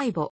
相棒。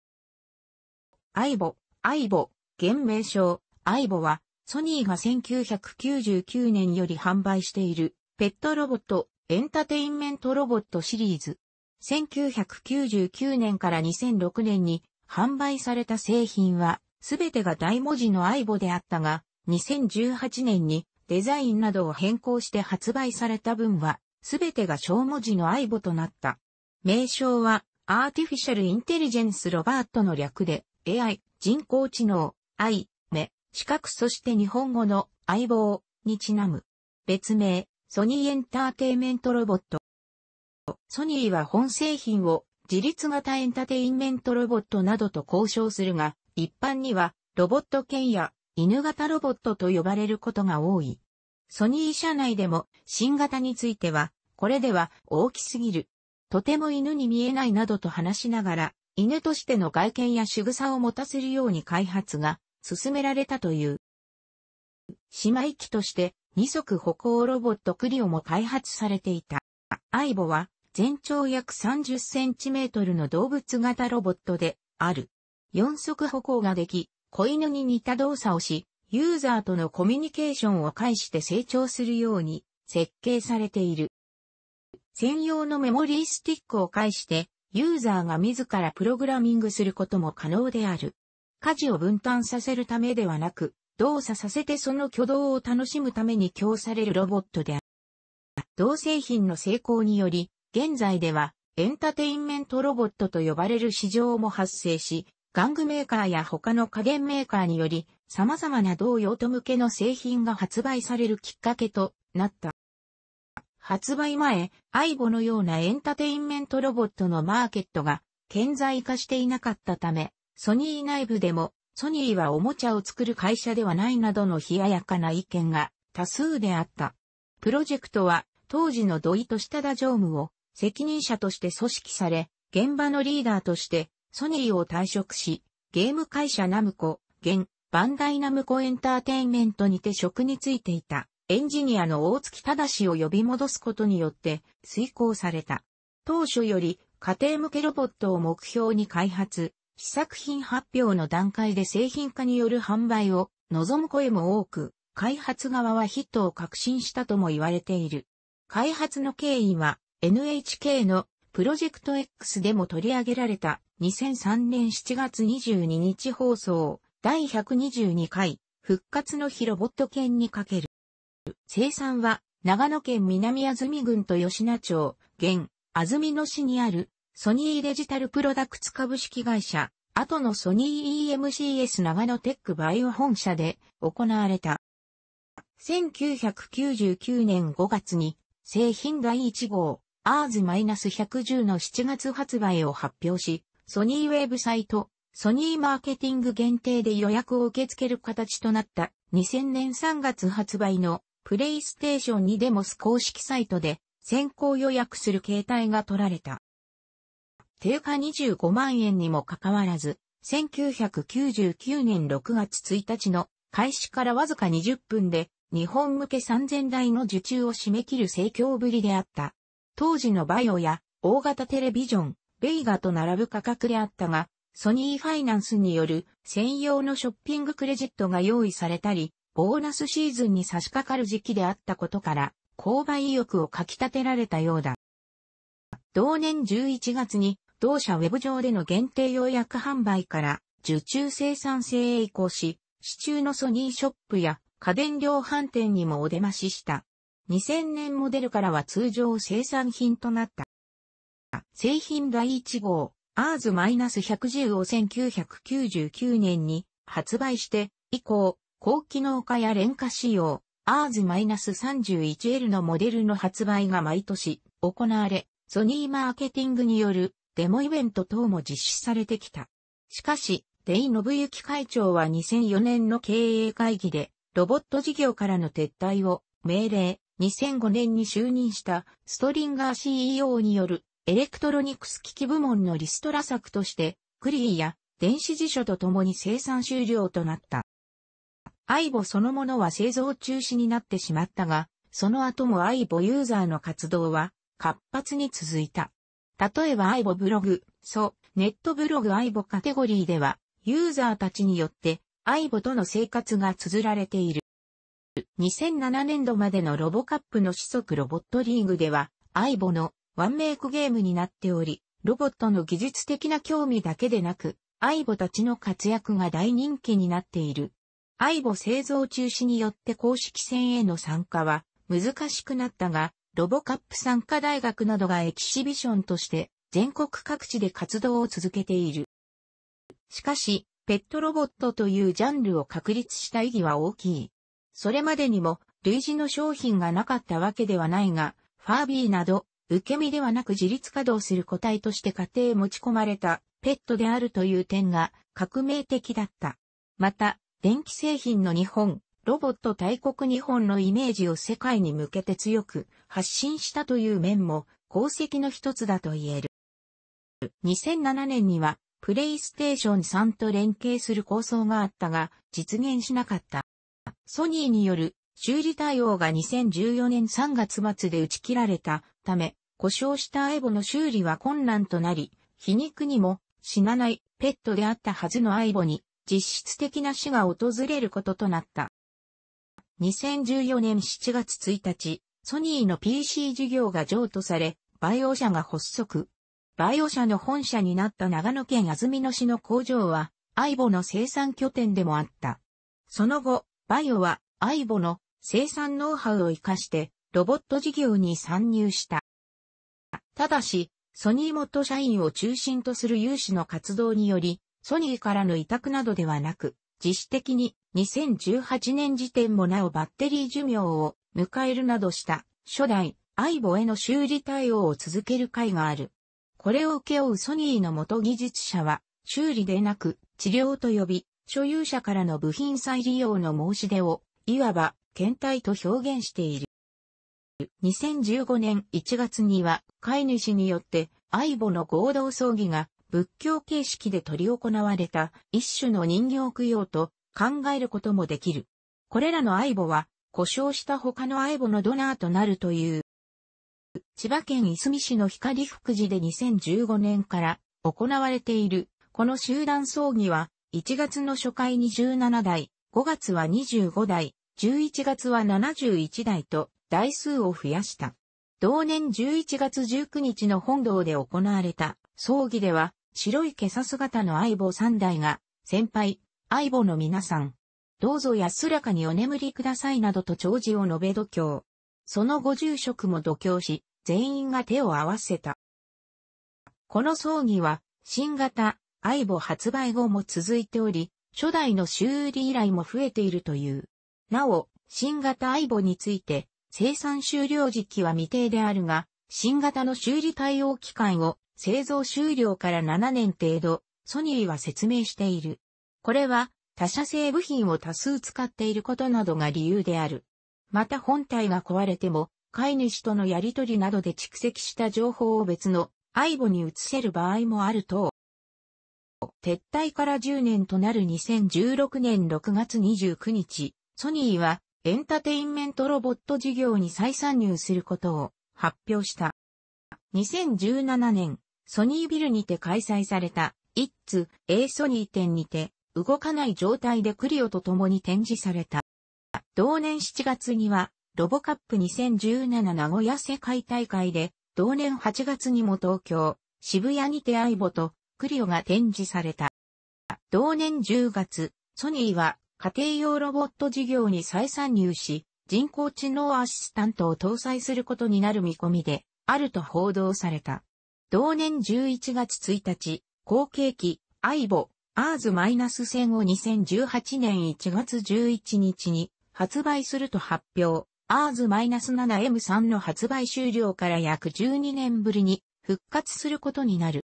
相棒、相棒、現名称、相棒は、ソニーが1999年より販売している、ペットロボット、エンターテインメントロボットシリーズ。1999年から2006年に販売された製品は、すべてが大文字の相棒であったが、2018年にデザインなどを変更して発売された分は、すべてが小文字の相棒となった。名称は、アーティフィシャルインテリジェンスロバートの略で AI、人工知能、愛、目、視覚そして日本語の相棒にちなむ。別名、ソニーエンターテイメントロボット。ソニーは本製品を自立型エンターテインメントロボットなどと交渉するが、一般にはロボット犬や犬型ロボットと呼ばれることが多い。ソニー社内でも新型については、これでは大きすぎるとても犬に見えないなどと話しながら、犬としての外見や仕草を持たせるように開発が進められたという。姉妹機として二足歩行ロボットクリオも開発されていた。アイボは全長約30センチメートルの動物型ロボットである。四足歩行ができ、子犬に似た動作をし、ユーザーとのコミュニケーションを介して成長するように設計されている。専用のメモリースティックを介して、ユーザーが自らプログラミングすることも可能である。家事を分担させるためではなく、動作させてその挙動を楽しむために供されるロボットである。同製品の成功により、現在ではエンターテインメントロボットと呼ばれる市場も発生し、玩具メーカーや他の加減メーカーにより、様々な同用途向けの製品が発売されるきっかけとなった。発売前、アイゴのようなエンターテインメントロボットのマーケットが顕在化していなかったため、ソニー内部でも、ソニーはおもちゃを作る会社ではないなどの冷ややかな意見が多数であった。プロジェクトは当時の土井と下田常務を責任者として組織され、現場のリーダーとしてソニーを退職し、ゲーム会社ナムコ、現、バンダイナムコエンターテインメントにて職についていた。エンジニアの大月正を呼び戻すことによって遂行された。当初より家庭向けロボットを目標に開発、試作品発表の段階で製品化による販売を望む声も多く、開発側はヒットを確信したとも言われている。開発の経緯は NHK のプロジェクト X でも取り上げられた2003年7月22日放送第122回復活の日ロボット犬にかける生産は長野県南安住郡と吉名町、現、安住野市にあるソニーデジタルプロダクツ株式会社、後のソニー EMCS 長野テックバイオ本社で行われた。1999年5月に製品第1号、アーズ -110 の7月発売を発表し、ソニーウェブサイト、ソニーマーケティング限定で予約を受け付ける形となった2000年3月発売のプレイステーションにデモス公式サイトで先行予約する形態が取られた。定価25万円にもかかわらず、1999年6月1日の開始からわずか20分で日本向け3000台の受注を締め切る盛況ぶりであった。当時のバイオや大型テレビジョン、ベイガと並ぶ価格であったが、ソニーファイナンスによる専用のショッピングクレジットが用意されたり、ボーナスシーズンに差し掛かる時期であったことから、購買意欲をかき立てられたようだ。同年11月に、同社ウェブ上での限定予約販売から、受注生産性へ移行し、市中のソニーショップや家電量販店にもお出ましした。2000年モデルからは通常生産品となった。製品第1号、アーズ -110 を1999年に発売して、以降、高機能化や廉価仕様、ARS-31L のモデルの発売が毎年行われ、ソニーマーケティングによるデモイベント等も実施されてきた。しかし、デイ・ノブユキ会長は2004年の経営会議で、ロボット事業からの撤退を命令、2005年に就任したストリンガー CEO によるエレクトロニクス機器部門のリストラ策として、クリーや電子辞書と共に生産終了となった。アイボそのものは製造中止になってしまったが、その後もアイボユーザーの活動は活発に続いた。例えばアイボブログ、そう、ネットブログアイボカテゴリーでは、ユーザーたちによってアイボとの生活が綴られている。2007年度までのロボカップの子足ロボットリーグでは、アイボのワンメイクゲームになっており、ロボットの技術的な興味だけでなく、アイボたちの活躍が大人気になっている。相ボ製造中止によって公式戦への参加は難しくなったが、ロボカップ参加大学などがエキシビションとして全国各地で活動を続けている。しかし、ペットロボットというジャンルを確立した意義は大きい。それまでにも類似の商品がなかったわけではないが、ファービーなど、受け身ではなく自立稼働する個体として家庭へ持ち込まれたペットであるという点が革命的だった。また、電気製品の日本、ロボット大国日本のイメージを世界に向けて強く発信したという面も功績の一つだと言える。2007年にはプレイステーション3と連携する構想があったが実現しなかった。ソニーによる修理対応が2014年3月末で打ち切られたため故障したエボの修理は困難となり皮肉にも死なないペットであったはずのアイボに実質的な死が訪れることとなった。2014年7月1日、ソニーの PC 事業が譲渡され、バイオ社が発足。バイオ社の本社になった長野県安曇野市の工場は、アイボの生産拠点でもあった。その後、バイオはアイボの生産ノウハウを活かして、ロボット事業に参入した。ただし、ソニー元社員を中心とする有志の活動により、ソニーからの委託などではなく、自主的に2018年時点もなおバッテリー寿命を迎えるなどした初代アイボへの修理対応を続ける会がある。これを請け負うソニーの元技術者は修理でなく治療と呼び、所有者からの部品再利用の申し出をいわば検体と表現している。2015年1月には飼い主によってアイボの合同葬儀が仏教形式で執り行われた一種の人形供養と考えることもできる。これらの愛母は、故障した他の愛母のドナーとなるという。千葉県いすみ市の光福寺で2015年から行われている、この集団葬儀は、1月の初回に17代、5月は25代、11月は71代と台数を増やした。同年11月19日の本堂で行われた葬儀では、白い袈裟姿の相棒三代が、先輩、相棒の皆さん、どうぞ安らかにお眠りくださいなどと長寿を述べ度胸。そのご住職も度胸し、全員が手を合わせた。この葬儀は、新型、相棒発売後も続いており、初代の修理依頼も増えているという。なお、新型相棒について、生産終了時期は未定であるが、新型の修理対応期間を製造終了から7年程度、ソニーは説明している。これは他社製部品を多数使っていることなどが理由である。また本体が壊れても、飼い主とのやり取りなどで蓄積した情報を別の aibo に移せる場合もあると。撤退から10年となる2016年6月29日、ソニーはエンタテインメントロボット事業に再参入することを発表した。2017年ソニービルにて開催された、イッツ、A ソニー店にて、動かない状態でクリオと共に展示された。同年7月には、ロボカップ2017名古屋世界大会で、同年8月にも東京、渋谷にてアイボとクリオが展示された。同年10月、ソニーは家庭用ロボット事業に再参入し、人工知能アシスタントを搭載することになる見込みで、あると報道された。同年11月1日、後継機、アイボ、アーズ -1000 を2018年1月11日に発売すると発表、アーズ -7M3 の発売終了から約12年ぶりに復活することになる。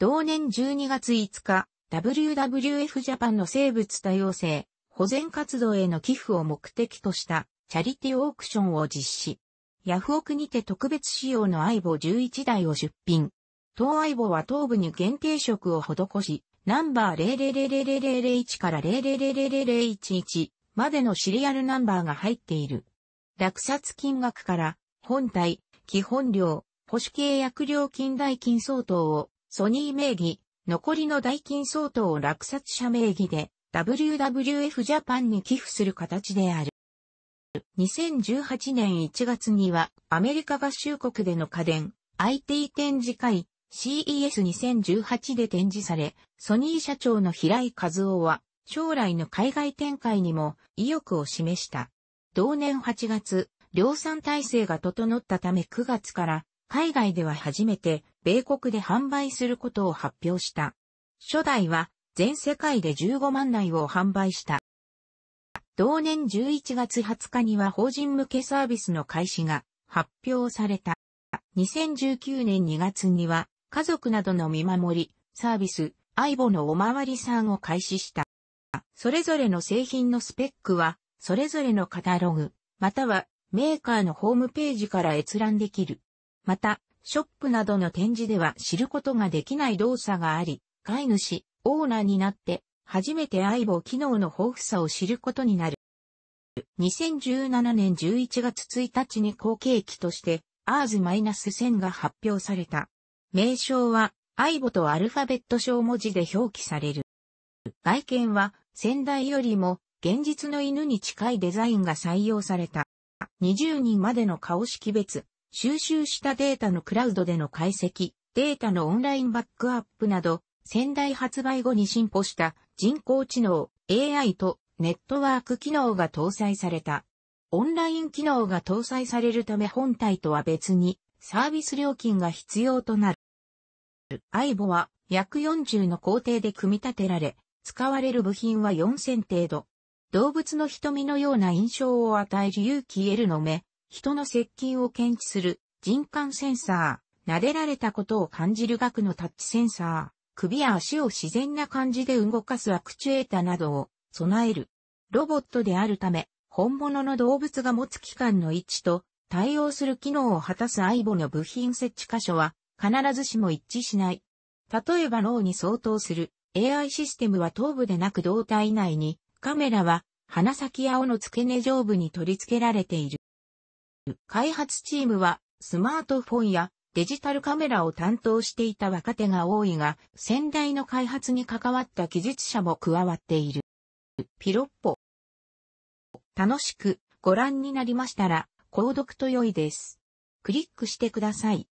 同年12月5日、WWF ジャパンの生物多様性、保全活動への寄付を目的としたチャリティオークションを実施。ヤフオクにて特別仕様の相棒11台を出品。当相棒は頭部に限定色を施し、ナンバー000001から000011までのシリアルナンバーが入っている。落札金額から、本体、基本料、保守契約料金代金相当を、ソニー名義、残りの代金相当を落札者名義で、WWF ジャパンに寄付する形である。2018年1月にはアメリカ合衆国での家電 IT 展示会 CES2018 で展示され、ソニー社長の平井和夫は将来の海外展開にも意欲を示した。同年8月、量産体制が整ったため9月から海外では初めて米国で販売することを発表した。初代は全世界で15万台を販売した。同年11月20日には法人向けサービスの開始が発表された。2019年2月には家族などの見守り、サービス、相棒のおまわりさんを開始した。それぞれの製品のスペックは、それぞれのカタログ、またはメーカーのホームページから閲覧できる。また、ショップなどの展示では知ることができない動作があり、飼い主、オーナーになって初めて IVO 機能の豊富さを知ることになる。2017年11月1日に後継機として、ARS-1000 が発表された。名称は、IVO とアルファベット小文字で表記される。外見は、先代よりも、現実の犬に近いデザインが採用された。20人までの顔識別、収集したデータのクラウドでの解析、データのオンラインバックアップなど、先代発売後に進歩した人工知能 AI とネットワーク機能が搭載された。オンライン機能が搭載されるため本体とは別にサービス料金が必要となる。i b o は約40の工程で組み立てられ、使われる部品は4000程度。動物の瞳のような印象を与える勇気 L の目、人の接近を検知する人感センサー、撫でられたことを感じる額のタッチセンサー。首や足を自然な感じで動かすアクチュエータなどを備える。ロボットであるため、本物の動物が持つ器官の位置と対応する機能を果たす相棒の部品設置箇所は必ずしも一致しない。例えば脳に相当する AI システムは頭部でなく胴体内にカメラは鼻先や尾の付け根上部に取り付けられている。開発チームはスマートフォンやデジタルカメラを担当していた若手が多いが、先代の開発に関わった技術者も加わっている。ピロッポ。楽しくご覧になりましたら、購読と良いです。クリックしてください。